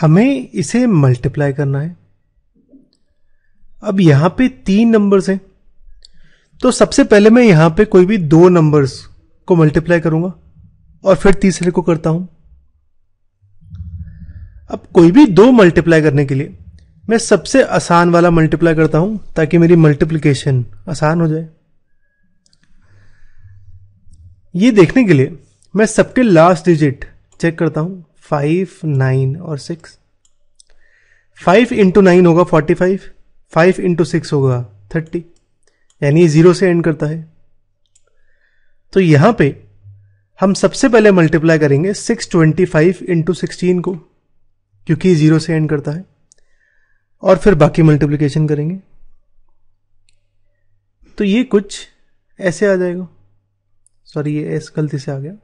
हमें इसे मल्टीप्लाई करना है अब यहां पे तीन नंबर्स हैं तो सबसे पहले मैं यहां पे कोई भी दो नंबर्स को मल्टीप्लाई करूंगा और फिर तीसरे को करता हूं अब कोई भी दो मल्टीप्लाई करने के लिए मैं सबसे आसान वाला मल्टीप्लाई करता हूं ताकि मेरी मल्टीप्लीकेशन आसान हो जाए ये देखने के लिए मैं सबके लास्ट डिजिट चेक करता हूं फाइव नाइन और सिक्स फाइव इंटू नाइन होगा forty five five into six होगा थर्टी यानी जीरो से एंड करता है तो यहां पे हम सबसे पहले मल्टीप्लाई करेंगे six twenty five into sixteen को क्योंकि जीरो से एंड करता है और फिर बाकी मल्टीप्लीकेशन करेंगे तो ये कुछ ऐसे आ जाएगा सॉरी ये एस गलती से आ गया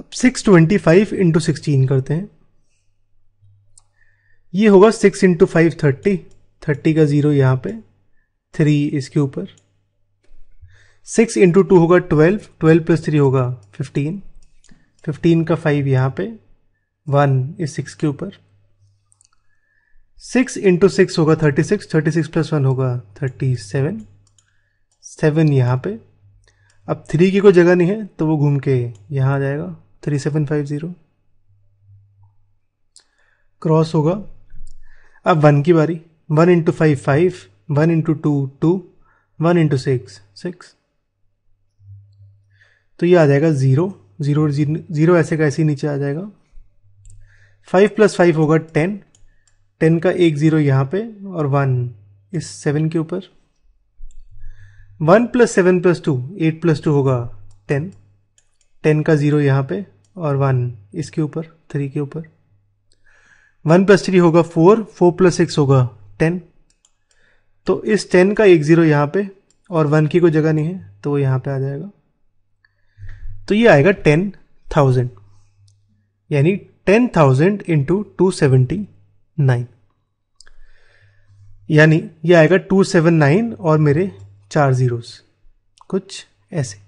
अब 625 इंटू सिक्सटीन करते हैं ये होगा 6 इंटू फाइव थर्टी थर्टी का ज़ीरो यहाँ पे थ्री इसके ऊपर सिक्स इंटू टू होगा ट्वेल्व ट्वेल्व प्लस थ्री होगा फिफ्टीन फिफ्टीन का फाइव यहाँ पे वन इस सिक्स के ऊपर सिक्स इंटू सिक्स होगा thirty six thirty six plus one होगा थर्टी सेवन सेवन यहाँ पे अब थ्री की कोई जगह नहीं है तो वो घूम के यहाँ आ जाएगा three seven five zero cross होगा अब वन की बारी one into five five one into two two one into six six तो ये आ जाएगा ज़ीरो ज़ीरो ज़ीरो ऐसे का ऐसे ही नीचे आ जाएगा फाइव प्लस फाइव होगा टेन टेन का एक ज़ीरो यहाँ पे और वन इस सेवन के ऊपर one plus seven plus two eight plus two होगा टेन टेन का ज़ीरो यहाँ पे और वन इसके ऊपर थ्री के ऊपर वन प्लस थ्री होगा फोर फोर प्लस सिक्स होगा टेन तो इस टेन का एक ज़ीरो यहां पे और वन की कोई जगह नहीं है तो वो यहां पे आ जाएगा तो ये आएगा टेन थाउजेंड यानी ten thousand into two seventy nine यानी ये आएगा टू सेवन नाइन और मेरे चार ज़ीरोस कुछ ऐसे